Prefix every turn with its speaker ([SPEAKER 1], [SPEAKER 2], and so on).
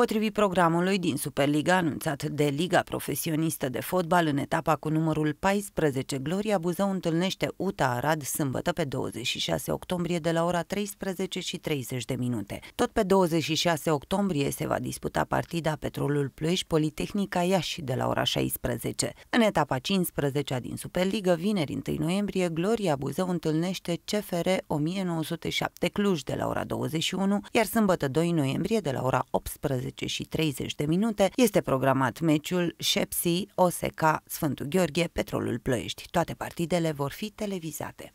[SPEAKER 1] potrivit programului din Superliga anunțat de Liga Profesionistă de Fotbal în etapa cu numărul 14, Gloria Buzău întâlnește UTA Arad sâmbătă pe 26 octombrie de la ora 13 și 30 de minute. Tot pe 26 octombrie se va disputa partida Petrolul Ploiești Politehnica Iași de la ora 16. În etapa 15 din Superliga, vineri 1 noiembrie, Gloria Buzău întâlnește CFR 1907 Cluj de la ora 21, iar sâmbătă 2 noiembrie de la ora 18 15 și 30 de minute este programat meciul Șepsi, OSK, Sfântul Gheorghe, Petrolul Ploiești. Toate partidele vor fi televizate.